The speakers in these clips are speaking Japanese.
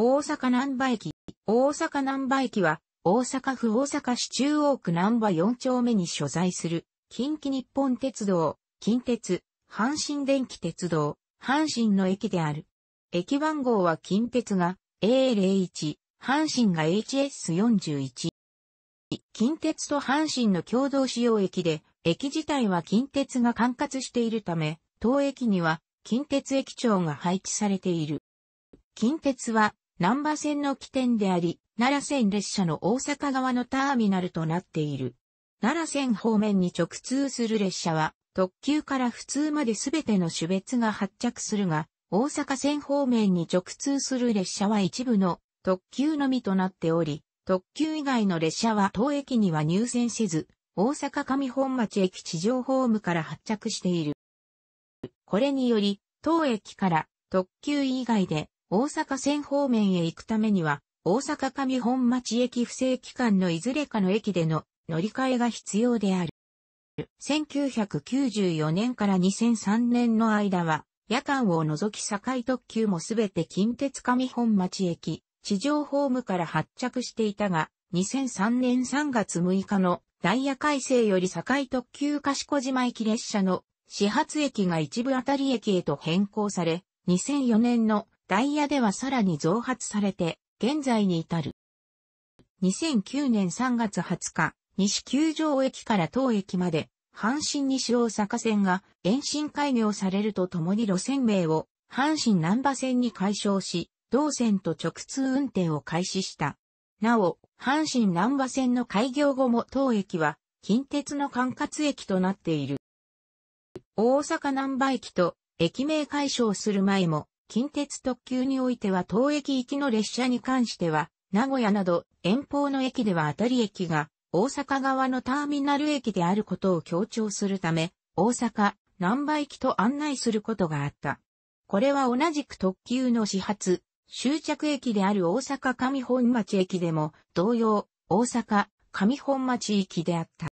大阪南波駅。大阪南波駅は、大阪府大阪市中央区南波4丁目に所在する、近畿日本鉄道、近鉄、阪神電気鉄道、阪神の駅である。駅番号は近鉄が A01、阪神が HS41。近鉄と阪神の共同使用駅で、駅自体は近鉄が管轄しているため、当駅には近鉄駅長が配置されている。近鉄は南波線の起点であり、奈良線列車の大阪側のターミナルとなっている。奈良線方面に直通する列車は、特急から普通まで全ての種別が発着するが、大阪線方面に直通する列車は一部の特急のみとなっており、特急以外の列車は当駅には入線せず、大阪上本町駅地上ホームから発着している。これにより、当駅から特急以外で大阪線方面へ行くためには、大阪上本町駅不正期間のいずれかの駅での乗り換えが必要である。1994年から2003年の間は、夜間を除き堺特急もすべて近鉄上本町駅、地上ホームから発着していたが、2003年3月6日のダイヤ改正より堺特急賢島駅列車の始発駅が一部あたり駅へと変更され、2004年のダイヤではさらに増発されて、現在に至る。2009年3月20日、西九条駅から当駅まで、阪神西大阪線が延伸開業されるとともに路線名を阪神南波線に解消し、同線と直通運転を開始した。なお、阪神南波線の開業後も当駅は近鉄の管轄駅となっている。大阪南波駅と駅名解消する前も近鉄特急においては当駅行きの列車に関しては、名古屋など遠方の駅では当たり駅が大阪側のターミナル駅であることを強調するため、大阪、南波駅と案内することがあった。これは同じく特急の始発、終着駅である大阪上本町駅でも同様、大阪上本町駅であった。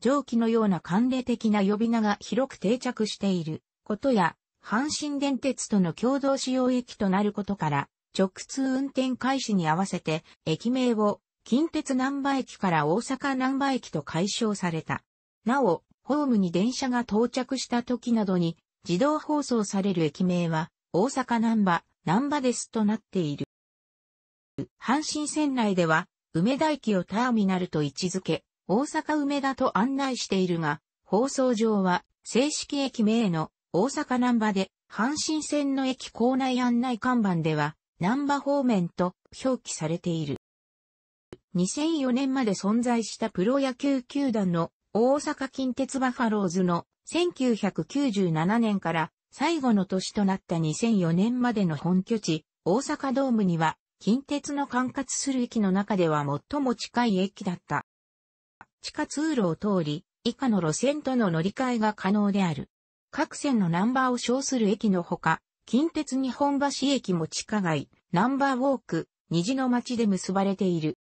上記のような慣例的な呼び名が広く定着していることや、阪神電鉄との共同使用駅となることから、直通運転開始に合わせて、駅名を近鉄南波駅から大阪南波駅と解消された。なお、ホームに電車が到着した時などに、自動放送される駅名は、大阪南波、南波ですとなっている。阪神線内では、梅田駅をターミナルと位置づけ、大阪梅田と案内しているが、放送上は、正式駅名の大阪南波で、阪神線の駅構内案内看板では、南波方面と表記されている。2004年まで存在したプロ野球球団の大阪近鉄バファローズの1997年から最後の年となった2004年までの本拠地、大阪ドームには、近鉄の管轄する駅の中では最も近い駅だった。地下通路を通り、以下の路線との乗り換えが可能である。各線のナンバーを称する駅のほか、近鉄日本橋駅も地下街、ナンバーウォーク、虹の町で結ばれている。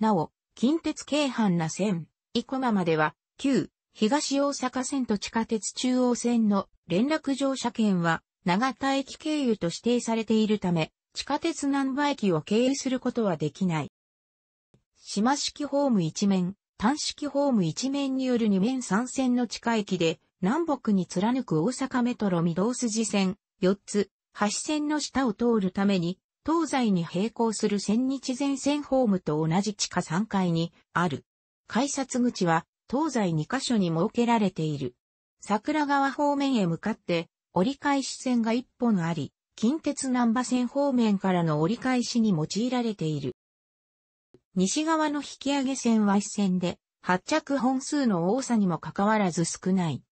なお、近鉄京阪な線、生駒までは、旧、東大阪線と地下鉄中央線の連絡乗車券は、長田駅経由と指定されているため、地下鉄南波駅を経由することはできない。島式ホーム一面、単式ホーム一面による二面三線の地下駅で、南北に貫く大阪メトロ御堂筋線、四つ、橋線の下を通るために、東西に並行する千日前線ホームと同じ地下3階にある。改札口は東西2カ所に設けられている。桜川方面へ向かって折り返し線が1本あり、近鉄南波線方面からの折り返しに用いられている。西側の引き上げ線は一線で、発着本数の多さにもかかわらず少ない。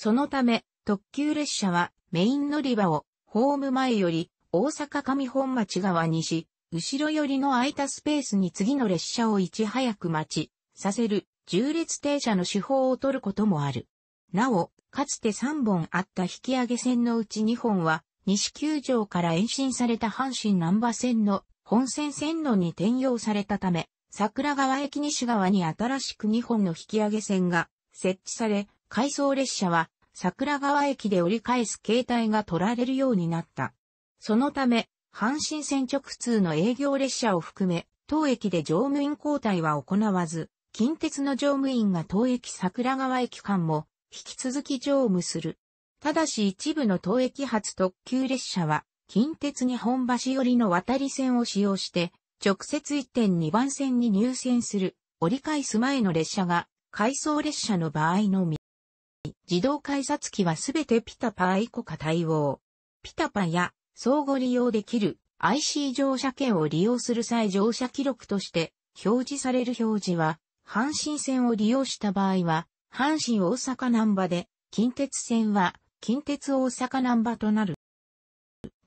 そのため、特急列車はメイン乗り場をホーム前より大阪上本町側にし、後ろ寄りの空いたスペースに次の列車をいち早く待ち、させる重列停車の手法を取ることもある。なお、かつて3本あった引き上げ線のうち2本は、西球場から延伸された阪神南波線の本線線路に転用されたため、桜川駅西側に新しく2本の引き上げ線が設置され、回送列車は桜川駅で折り返す形態が取られるようになった。そのため、阪神線直通の営業列車を含め、当駅で乗務員交代は行わず、近鉄の乗務員が当駅桜川駅間も引き続き乗務する。ただし一部の当駅発特急列車は、近鉄日本橋寄りの渡り線を使用して、直接1.2番線に入線する折り返す前の列車が回送列車の場合のみ。自動改札機はすべてピタパ以降か対応。ピタパや相互利用できる IC 乗車券を利用する際乗車記録として表示される表示は、阪神線を利用した場合は、阪神大阪南波で、近鉄線は近鉄大阪南波となる。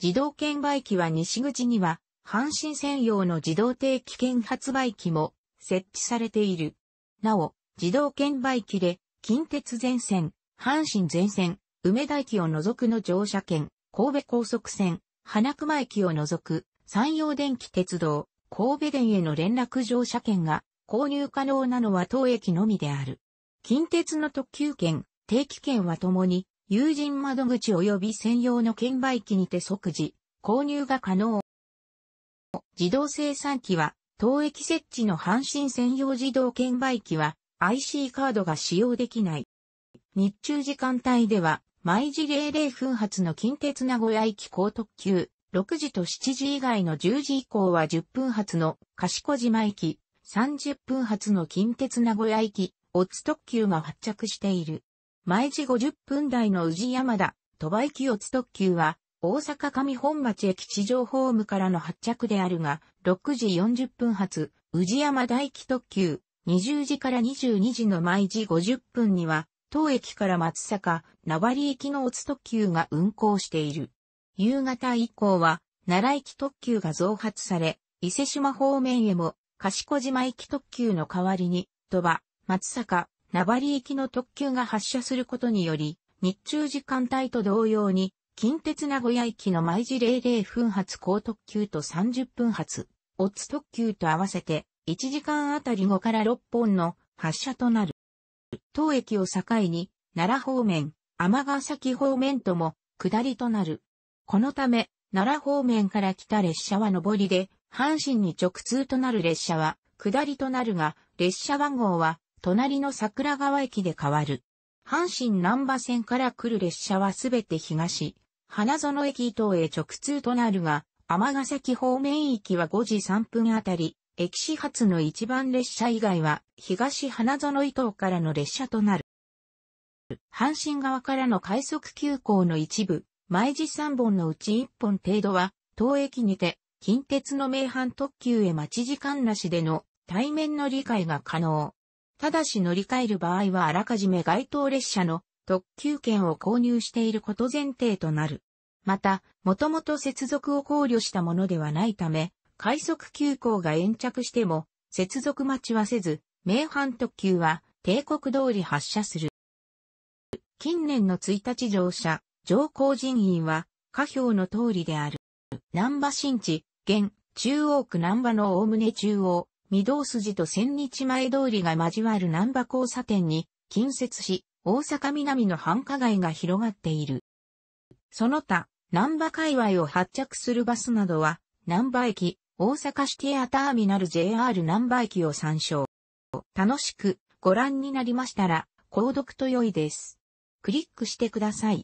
自動券売機は西口には、阪神専用の自動定期券発売機も設置されている。なお、自動券売機で近鉄全線、阪神全線、梅田駅を除くの乗車券、神戸高速線、花熊駅を除く、山陽電気鉄道、神戸電への連絡乗車券が購入可能なのは当駅のみである。近鉄の特急券、定期券はともに、友人窓口及び専用の券売機にて即時、購入が可能。自動生産機は、当駅設置の阪神専用自動券売機は、IC カードが使用できない。日中時間帯では、毎時00分発の近鉄名古屋駅高特急、6時と7時以外の10時以降は10分発の賢島駅、30分発の近鉄名古屋駅、オッツ特急が発着している。毎時50分台の宇治山田、鳥羽駅オッツ特急は、大阪上本町駅地上ホームからの発着であるが、6時40分発、宇治山大駅特急、20時から22時の毎時50分には、当駅から松坂、名張駅のツ特急が運行している。夕方以降は、奈良駅特急が増発され、伊勢島方面へも、賢島駅特急の代わりに、鳥羽、松坂、名張駅の特急が発車することにより、日中時間帯と同様に、近鉄名古屋駅の毎時00分発高特急と30分発、オッツ特急と合わせて、1時間あたり5から6本の発車となる。当駅を境に、奈良方面、天ヶ崎方面とも、下りとなる。このため、奈良方面から来た列車は上りで、阪神に直通となる列車は、下りとなるが、列車番号は、隣の桜川駅で変わる。阪神南波線から来る列車はすべて東、花園駅等へ直通となるが、天ヶ崎方面駅は5時3分あたり、駅始発の一番列車以外は、東花園伊東からの列車となる。阪神側からの快速急行の一部、毎時3本のうち1本程度は、当駅にて、近鉄の名阪特急へ待ち時間なしでの対面の理解が可能。ただし乗り換える場合はあらかじめ該当列車の特急券を購入していること前提となる。また、もともと接続を考慮したものではないため、快速急行が延着しても、接続待ちはせず、名阪特急は定刻通り発車する。近年の1日乗車、乗降人員は、下表の通りである。南波新地、現、中央区南波の大ね中央、御堂筋と千日前通りが交わる南波交差点に近接し、大阪南の繁華街が広がっている。その他、南波界隈を発着するバスなどは、南波駅、大阪シティアターミナル JR 南波駅を参照。楽しくご覧になりましたら、購読と良いです。クリックしてください。